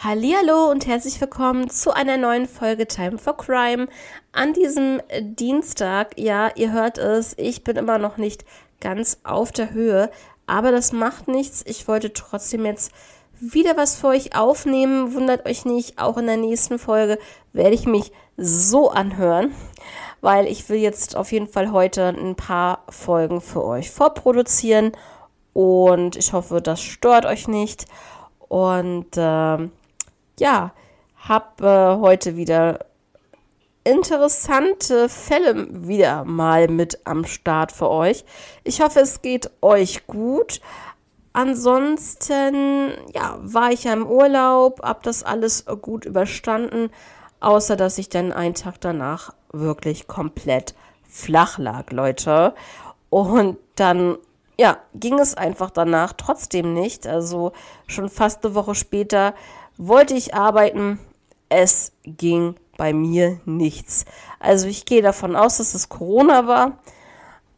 Hallo und herzlich willkommen zu einer neuen Folge Time for Crime an diesem Dienstag. Ja, ihr hört es, ich bin immer noch nicht ganz auf der Höhe, aber das macht nichts. Ich wollte trotzdem jetzt wieder was für euch aufnehmen. Wundert euch nicht, auch in der nächsten Folge werde ich mich so anhören, weil ich will jetzt auf jeden Fall heute ein paar Folgen für euch vorproduzieren und ich hoffe, das stört euch nicht. Und äh, ja, habe äh, heute wieder interessante Fälle wieder mal mit am Start für euch. Ich hoffe, es geht euch gut. Ansonsten, ja, war ich ja im Urlaub, habe das alles gut überstanden, außer dass ich dann einen Tag danach wirklich komplett flach lag, Leute. Und dann, ja, ging es einfach danach trotzdem nicht. Also schon fast eine Woche später wollte ich arbeiten, es ging bei mir nichts. Also ich gehe davon aus, dass es Corona war,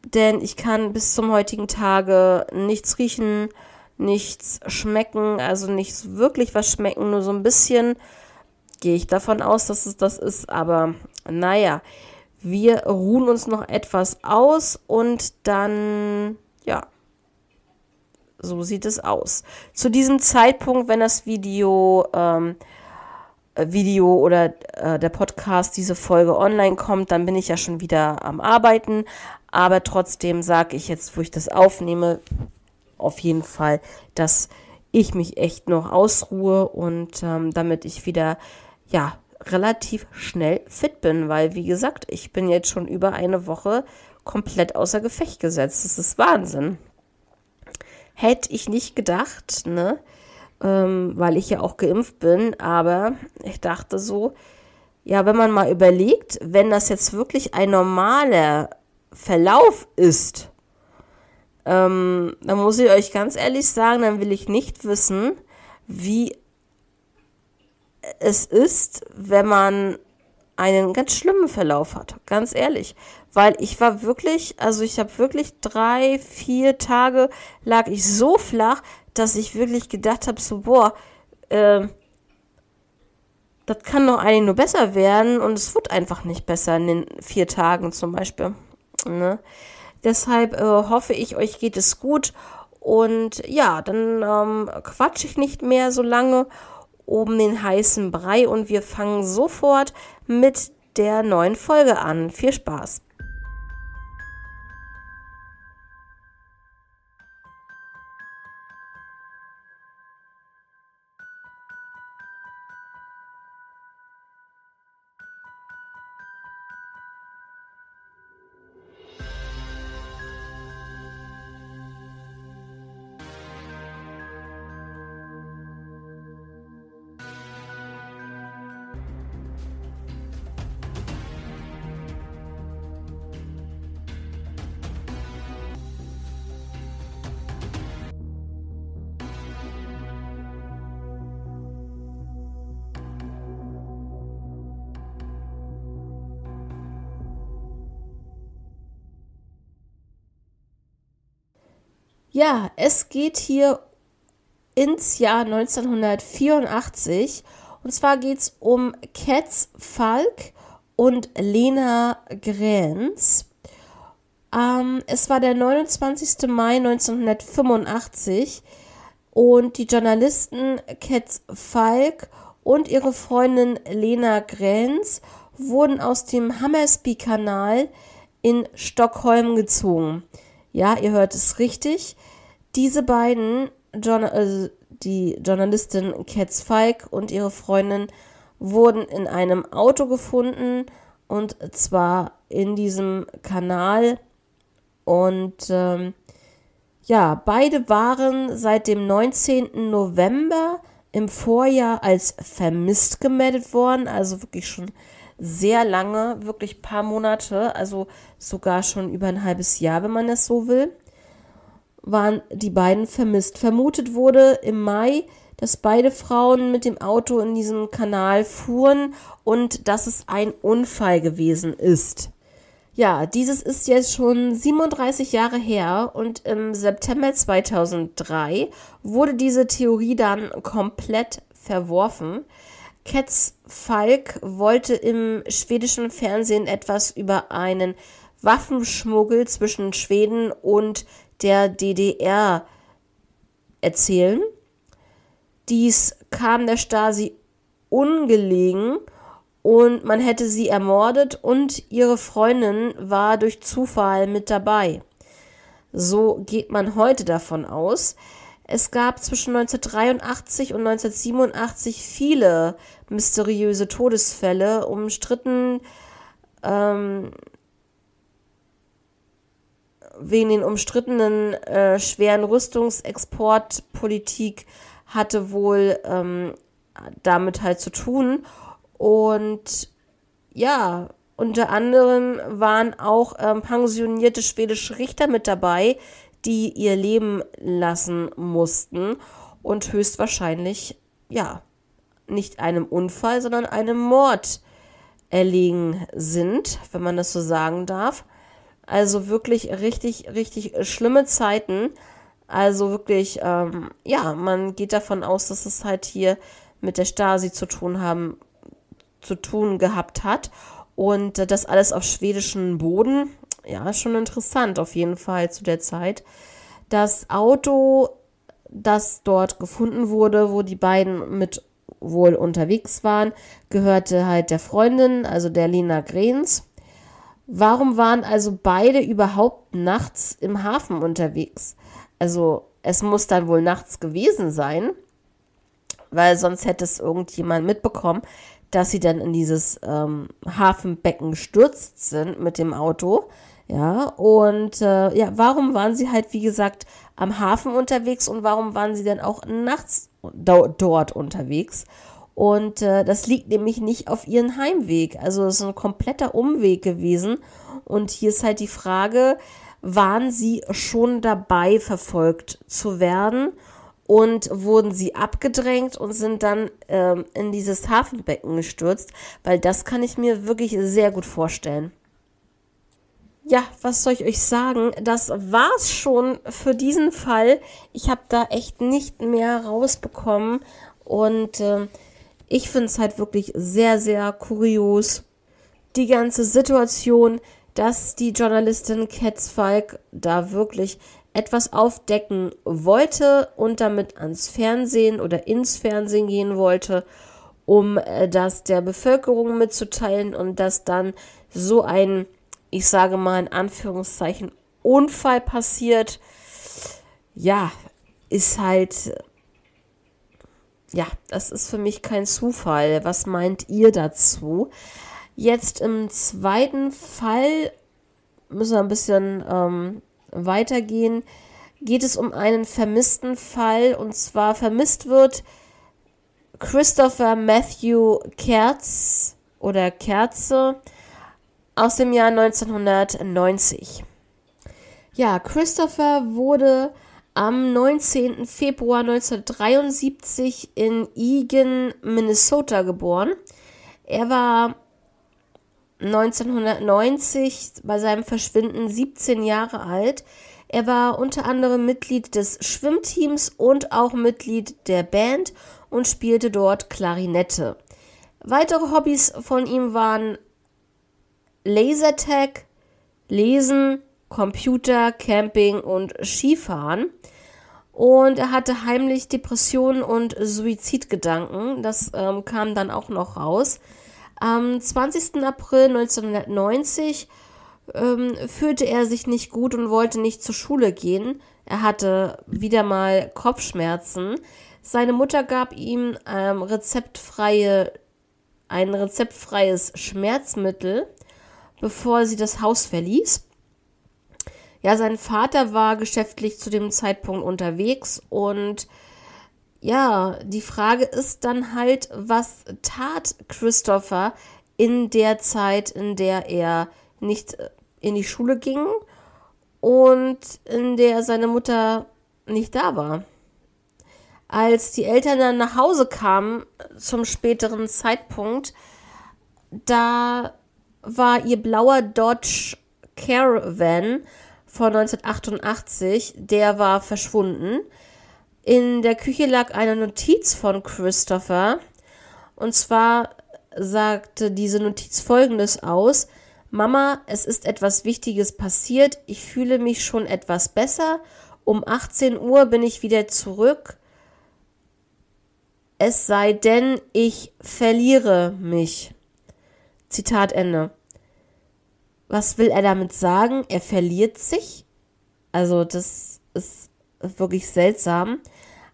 denn ich kann bis zum heutigen Tage nichts riechen, nichts schmecken, also nichts wirklich was schmecken, nur so ein bisschen gehe ich davon aus, dass es das ist, aber naja, wir ruhen uns noch etwas aus und dann, ja, so sieht es aus. Zu diesem Zeitpunkt, wenn das Video, ähm, äh, Video oder äh, der Podcast, diese Folge online kommt, dann bin ich ja schon wieder am Arbeiten. Aber trotzdem sage ich jetzt, wo ich das aufnehme, auf jeden Fall, dass ich mich echt noch ausruhe und ähm, damit ich wieder, ja, relativ schnell fit bin, weil wie gesagt, ich bin jetzt schon über eine Woche komplett außer Gefecht gesetzt. Das ist Wahnsinn. Hätte ich nicht gedacht, ne? Ähm, weil ich ja auch geimpft bin, aber ich dachte so, ja, wenn man mal überlegt, wenn das jetzt wirklich ein normaler Verlauf ist, ähm, dann muss ich euch ganz ehrlich sagen, dann will ich nicht wissen, wie es ist, wenn man einen ganz schlimmen Verlauf hat, ganz ehrlich. Weil ich war wirklich, also ich habe wirklich drei, vier Tage lag ich so flach, dass ich wirklich gedacht habe, so, boah, äh, das kann doch eigentlich nur besser werden und es wird einfach nicht besser in den vier Tagen zum Beispiel. Ne? Deshalb äh, hoffe ich, euch geht es gut und ja, dann ähm, quatsche ich nicht mehr so lange oben den heißen Brei und wir fangen sofort mit der neuen Folge an. Viel Spaß! Ja, es geht hier ins Jahr 1984. Und zwar geht es um Katz Falk und Lena Grenz. Ähm, es war der 29. Mai 1985 und die Journalisten Katz Falk und ihre Freundin Lena Grenz wurden aus dem Hammersby-Kanal in Stockholm gezogen. Ja, ihr hört es richtig. Diese beiden, John, äh, also die Journalistin Katz Falk und ihre Freundin, wurden in einem Auto gefunden und zwar in diesem Kanal. Und ähm, ja, beide waren seit dem 19. November im Vorjahr als vermisst gemeldet worden, also wirklich schon sehr lange, wirklich paar Monate, also sogar schon über ein halbes Jahr, wenn man das so will waren die beiden vermisst. Vermutet wurde im Mai, dass beide Frauen mit dem Auto in diesem Kanal fuhren und dass es ein Unfall gewesen ist. Ja, dieses ist jetzt schon 37 Jahre her und im September 2003 wurde diese Theorie dann komplett verworfen. Katz Falk wollte im schwedischen Fernsehen etwas über einen Waffenschmuggel zwischen Schweden und der DDR erzählen. Dies kam der Stasi ungelegen und man hätte sie ermordet und ihre Freundin war durch Zufall mit dabei. So geht man heute davon aus. Es gab zwischen 1983 und 1987 viele mysteriöse Todesfälle, umstritten ähm, wegen den umstrittenen äh, schweren Rüstungsexportpolitik hatte wohl ähm, damit halt zu tun. Und ja, unter anderem waren auch ähm, pensionierte schwedische Richter mit dabei, die ihr Leben lassen mussten und höchstwahrscheinlich, ja, nicht einem Unfall, sondern einem Mord erlegen sind, wenn man das so sagen darf. Also wirklich richtig, richtig schlimme Zeiten. Also wirklich, ähm, ja, man geht davon aus, dass es halt hier mit der Stasi zu tun haben, zu tun gehabt hat. Und äh, das alles auf schwedischem Boden. Ja, schon interessant auf jeden Fall zu der Zeit. Das Auto, das dort gefunden wurde, wo die beiden mit wohl unterwegs waren, gehörte halt der Freundin, also der Lena Grens. Warum waren also beide überhaupt nachts im Hafen unterwegs? Also es muss dann wohl nachts gewesen sein, weil sonst hätte es irgendjemand mitbekommen, dass sie dann in dieses ähm, Hafenbecken gestürzt sind mit dem Auto. Ja, und äh, ja, warum waren sie halt, wie gesagt, am Hafen unterwegs und warum waren sie dann auch nachts do dort unterwegs? Und äh, das liegt nämlich nicht auf ihren Heimweg. Also es ist ein kompletter Umweg gewesen. Und hier ist halt die Frage, waren sie schon dabei, verfolgt zu werden? und wurden sie abgedrängt und sind dann ähm, in dieses Hafenbecken gestürzt, weil das kann ich mir wirklich sehr gut vorstellen. Ja, was soll ich euch sagen? Das war's schon für diesen Fall. Ich habe da echt nicht mehr rausbekommen und äh, ich finde es halt wirklich sehr, sehr kurios. Die ganze Situation, dass die Journalistin Katz Falk da wirklich etwas aufdecken wollte und damit ans Fernsehen oder ins Fernsehen gehen wollte, um äh, das der Bevölkerung mitzuteilen und dass dann so ein, ich sage mal in Anführungszeichen, Unfall passiert, ja, ist halt ja, das ist für mich kein Zufall. Was meint ihr dazu? Jetzt im zweiten Fall müssen wir ein bisschen ähm, weitergehen. Geht es um einen vermissten Fall und zwar vermisst wird Christopher Matthew Kerz oder Kerze aus dem Jahr 1990. Ja, Christopher wurde am 19. Februar 1973 in Eagan, Minnesota geboren. Er war 1990 bei seinem Verschwinden 17 Jahre alt. Er war unter anderem Mitglied des Schwimmteams und auch Mitglied der Band und spielte dort Klarinette. Weitere Hobbys von ihm waren Lasertag, Lesen, Computer, Camping und Skifahren. Und er hatte heimlich Depressionen und Suizidgedanken. Das ähm, kam dann auch noch raus. Am 20. April 1990 ähm, fühlte er sich nicht gut und wollte nicht zur Schule gehen. Er hatte wieder mal Kopfschmerzen. Seine Mutter gab ihm ähm, rezeptfreie, ein rezeptfreies Schmerzmittel, bevor sie das Haus verließ. Ja, sein Vater war geschäftlich zu dem Zeitpunkt unterwegs und ja, die Frage ist dann halt, was tat Christopher in der Zeit, in der er nicht äh, in die Schule ging und in der seine Mutter nicht da war. Als die Eltern dann nach Hause kamen zum späteren Zeitpunkt, da war ihr blauer Dodge Caravan von 1988, der war verschwunden. In der Küche lag eine Notiz von Christopher. Und zwar sagte diese Notiz folgendes aus. Mama, es ist etwas Wichtiges passiert. Ich fühle mich schon etwas besser. Um 18 Uhr bin ich wieder zurück. Es sei denn, ich verliere mich. Zitat Ende. Was will er damit sagen? Er verliert sich. Also das ist wirklich seltsam.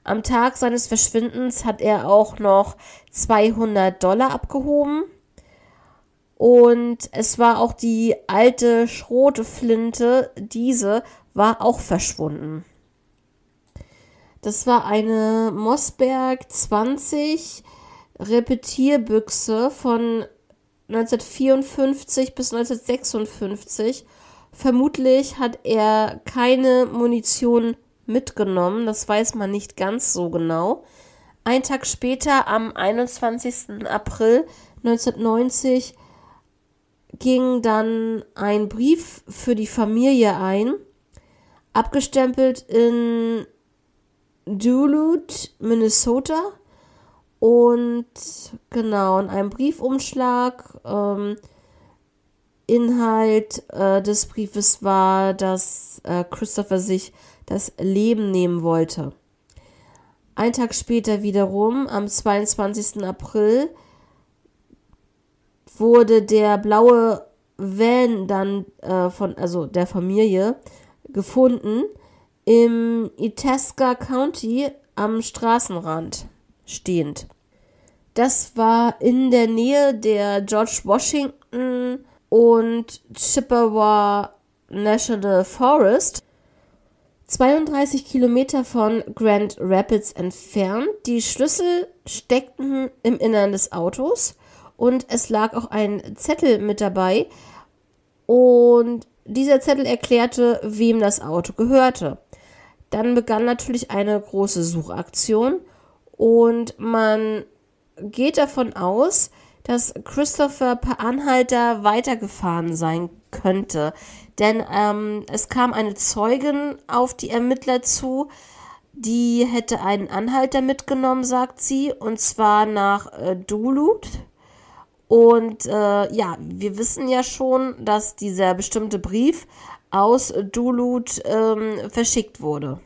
Am Tag seines Verschwindens hat er auch noch 200 Dollar abgehoben. Und es war auch die alte Schrotflinte, diese war auch verschwunden. Das war eine Mossberg 20 Repetierbüchse von 1954 bis 1956. Vermutlich hat er keine Munition mitgenommen, das weiß man nicht ganz so genau. Ein Tag später, am 21. April 1990, ging dann ein Brief für die Familie ein, abgestempelt in Duluth, Minnesota und genau in einem Briefumschlag. Ähm, Inhalt äh, des Briefes war, dass äh, Christopher sich das Leben nehmen wollte. Ein Tag später wiederum, am 22. April, wurde der blaue Van dann äh, von, also der Familie, gefunden im Itasca County am Straßenrand stehend. Das war in der Nähe der George Washington und Chippewa National Forest, 32 Kilometer von Grand Rapids entfernt. Die Schlüssel steckten im Innern des Autos und es lag auch ein Zettel mit dabei. Und dieser Zettel erklärte, wem das Auto gehörte. Dann begann natürlich eine große Suchaktion und man geht davon aus, dass Christopher per Anhalter weitergefahren sein könnte. Denn ähm, es kam eine Zeugin auf die Ermittler zu, die hätte einen Anhalter mitgenommen, sagt sie, und zwar nach äh, Duluth. Und äh, ja, wir wissen ja schon, dass dieser bestimmte Brief aus Duluth ähm, verschickt wurde.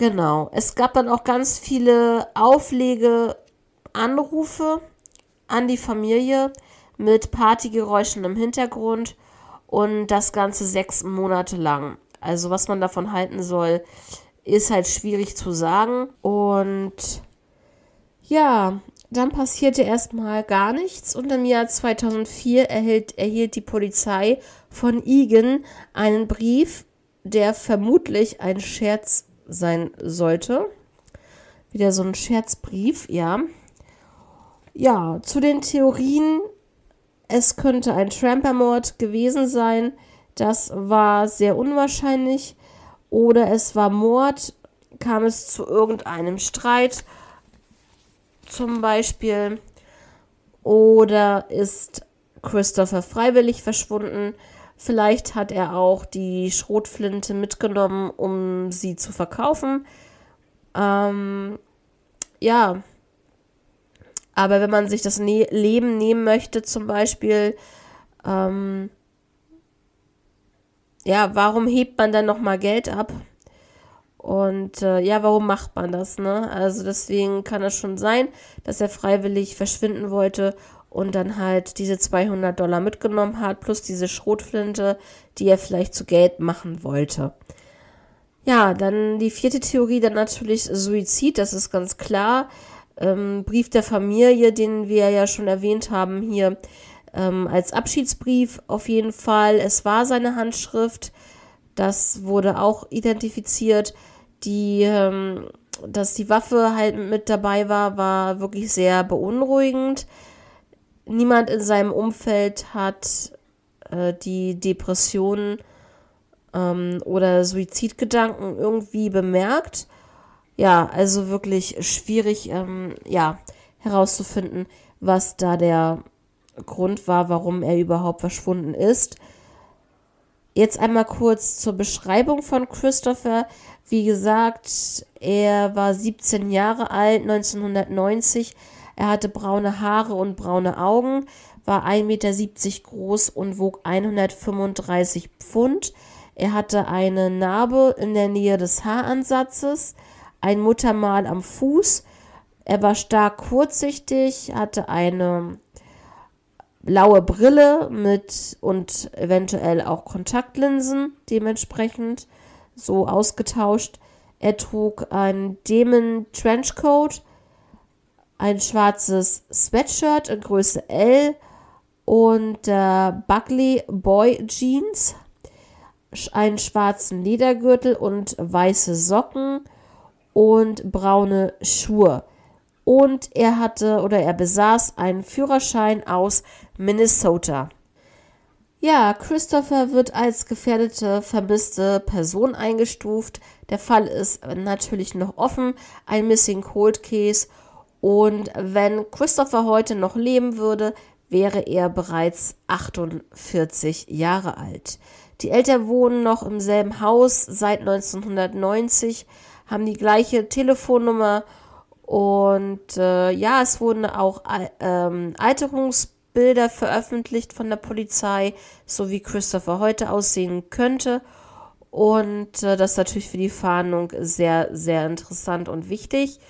Genau. Es gab dann auch ganz viele Auflegeanrufe an die Familie mit Partygeräuschen im Hintergrund und das Ganze sechs Monate lang. Also was man davon halten soll, ist halt schwierig zu sagen. Und ja, dann passierte erstmal gar nichts und im Jahr 2004 erhielt, erhielt die Polizei von Igen einen Brief, der vermutlich ein Scherz sein sollte. Wieder so ein Scherzbrief, ja. Ja, zu den Theorien, es könnte ein Trampermord gewesen sein. Das war sehr unwahrscheinlich. Oder es war Mord, kam es zu irgendeinem Streit zum Beispiel. Oder ist Christopher freiwillig verschwunden? Vielleicht hat er auch die Schrotflinte mitgenommen, um sie zu verkaufen. Ähm, ja. Aber wenn man sich das ne Leben nehmen möchte, zum Beispiel, ähm, ja, warum hebt man dann nochmal Geld ab? Und äh, ja, warum macht man das, ne? Also deswegen kann es schon sein, dass er freiwillig verschwinden wollte und dann halt diese 200 Dollar mitgenommen hat, plus diese Schrotflinte, die er vielleicht zu Geld machen wollte. Ja, dann die vierte Theorie, dann natürlich Suizid, das ist ganz klar. Ähm, Brief der Familie, den wir ja schon erwähnt haben hier, ähm, als Abschiedsbrief auf jeden Fall. Es war seine Handschrift, das wurde auch identifiziert. Die, ähm, dass die Waffe halt mit dabei war, war wirklich sehr beunruhigend niemand in seinem Umfeld hat äh, die Depressionen ähm, oder Suizidgedanken irgendwie bemerkt. Ja, also wirklich schwierig, ähm, ja, herauszufinden, was da der Grund war, warum er überhaupt verschwunden ist. Jetzt einmal kurz zur Beschreibung von Christopher. Wie gesagt, er war 17 Jahre alt, 1990 er hatte braune Haare und braune Augen, war 1,70 Meter groß und wog 135 Pfund. Er hatte eine Narbe in der Nähe des Haaransatzes, ein Muttermal am Fuß. Er war stark kurzsichtig, hatte eine blaue Brille mit und eventuell auch Kontaktlinsen dementsprechend so ausgetauscht. Er trug einen Demon Trenchcoat ein schwarzes Sweatshirt in Größe L und äh, Buckley Boy Jeans, einen schwarzen Ledergürtel und weiße Socken und braune Schuhe. Und er hatte oder er besaß einen Führerschein aus Minnesota. Ja, Christopher wird als gefährdete, vermisste Person eingestuft. Der Fall ist natürlich noch offen. Ein Missing Cold Case und wenn Christopher heute noch leben würde, wäre er bereits 48 Jahre alt. Die Eltern wohnen noch im selben Haus seit 1990, haben die gleiche Telefonnummer und äh, ja, es wurden auch äh, ähm, Alterungsbilder veröffentlicht von der Polizei, so wie Christopher heute aussehen könnte. Und äh, das ist natürlich für die Fahndung sehr, sehr interessant und wichtig.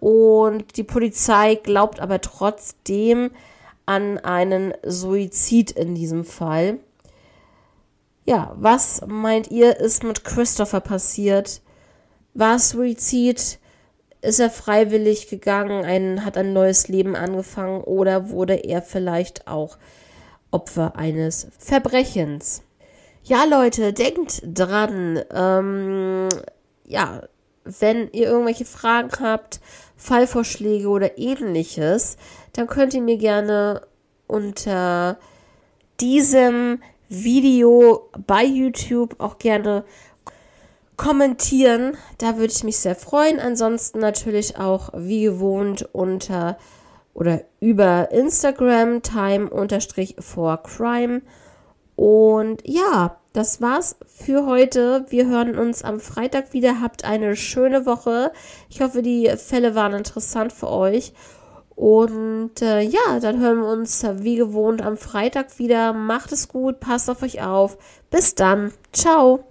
Und die Polizei glaubt aber trotzdem an einen Suizid in diesem Fall. Ja, was meint ihr, ist mit Christopher passiert? War es Suizid? Ist er freiwillig gegangen, ein, hat ein neues Leben angefangen oder wurde er vielleicht auch Opfer eines Verbrechens? Ja, Leute, denkt dran. Ähm, ja, wenn ihr irgendwelche Fragen habt, Fallvorschläge oder ähnliches, dann könnt ihr mir gerne unter diesem Video bei YouTube auch gerne kommentieren. Da würde ich mich sehr freuen. Ansonsten natürlich auch wie gewohnt unter oder über Instagram time-for-crime. Und ja, das war's für heute. Wir hören uns am Freitag wieder. Habt eine schöne Woche. Ich hoffe, die Fälle waren interessant für euch. Und äh, ja, dann hören wir uns wie gewohnt am Freitag wieder. Macht es gut, passt auf euch auf. Bis dann. Ciao.